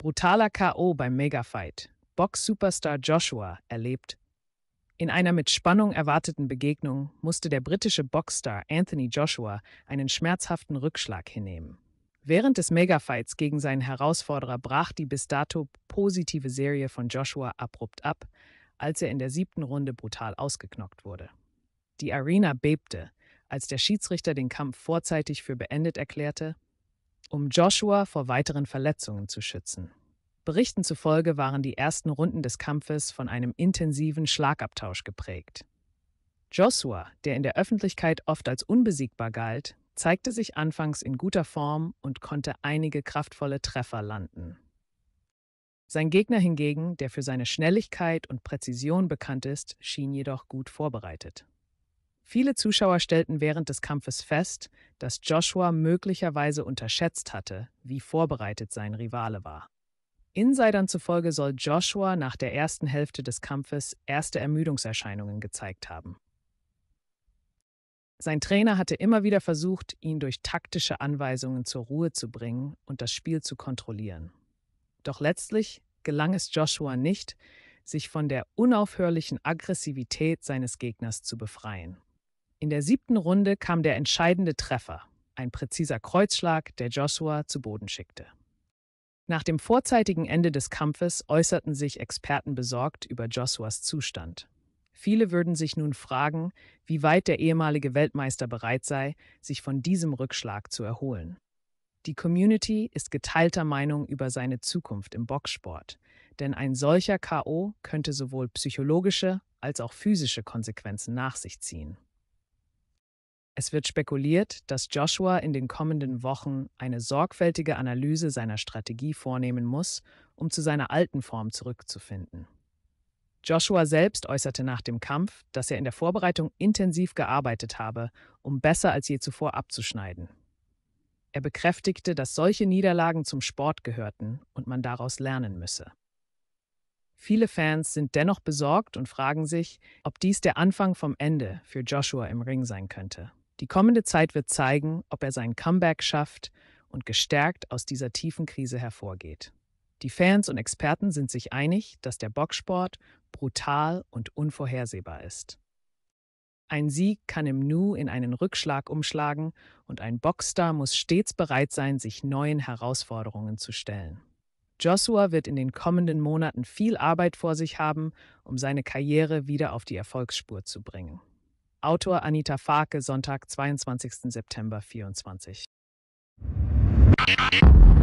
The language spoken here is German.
Brutaler K.O. beim Megafight. Box-Superstar Joshua erlebt. In einer mit Spannung erwarteten Begegnung musste der britische Boxstar Anthony Joshua einen schmerzhaften Rückschlag hinnehmen. Während des Megafights gegen seinen Herausforderer brach die bis dato positive Serie von Joshua abrupt ab, als er in der siebten Runde brutal ausgeknockt wurde. Die Arena bebte, als der Schiedsrichter den Kampf vorzeitig für beendet erklärte um Joshua vor weiteren Verletzungen zu schützen. Berichten zufolge waren die ersten Runden des Kampfes von einem intensiven Schlagabtausch geprägt. Joshua, der in der Öffentlichkeit oft als unbesiegbar galt, zeigte sich anfangs in guter Form und konnte einige kraftvolle Treffer landen. Sein Gegner hingegen, der für seine Schnelligkeit und Präzision bekannt ist, schien jedoch gut vorbereitet. Viele Zuschauer stellten während des Kampfes fest, dass Joshua möglicherweise unterschätzt hatte, wie vorbereitet sein Rivale war. Insidern zufolge soll Joshua nach der ersten Hälfte des Kampfes erste Ermüdungserscheinungen gezeigt haben. Sein Trainer hatte immer wieder versucht, ihn durch taktische Anweisungen zur Ruhe zu bringen und das Spiel zu kontrollieren. Doch letztlich gelang es Joshua nicht, sich von der unaufhörlichen Aggressivität seines Gegners zu befreien. In der siebten Runde kam der entscheidende Treffer, ein präziser Kreuzschlag, der Joshua zu Boden schickte. Nach dem vorzeitigen Ende des Kampfes äußerten sich Experten besorgt über Joshuas Zustand. Viele würden sich nun fragen, wie weit der ehemalige Weltmeister bereit sei, sich von diesem Rückschlag zu erholen. Die Community ist geteilter Meinung über seine Zukunft im Boxsport, denn ein solcher KO könnte sowohl psychologische als auch physische Konsequenzen nach sich ziehen. Es wird spekuliert, dass Joshua in den kommenden Wochen eine sorgfältige Analyse seiner Strategie vornehmen muss, um zu seiner alten Form zurückzufinden. Joshua selbst äußerte nach dem Kampf, dass er in der Vorbereitung intensiv gearbeitet habe, um besser als je zuvor abzuschneiden. Er bekräftigte, dass solche Niederlagen zum Sport gehörten und man daraus lernen müsse. Viele Fans sind dennoch besorgt und fragen sich, ob dies der Anfang vom Ende für Joshua im Ring sein könnte. Die kommende Zeit wird zeigen, ob er sein Comeback schafft und gestärkt aus dieser tiefen Krise hervorgeht. Die Fans und Experten sind sich einig, dass der Boxsport brutal und unvorhersehbar ist. Ein Sieg kann im Nu in einen Rückschlag umschlagen und ein Boxstar muss stets bereit sein, sich neuen Herausforderungen zu stellen. Joshua wird in den kommenden Monaten viel Arbeit vor sich haben, um seine Karriere wieder auf die Erfolgsspur zu bringen. Autor Anita Farke, Sonntag, 22. September 2024.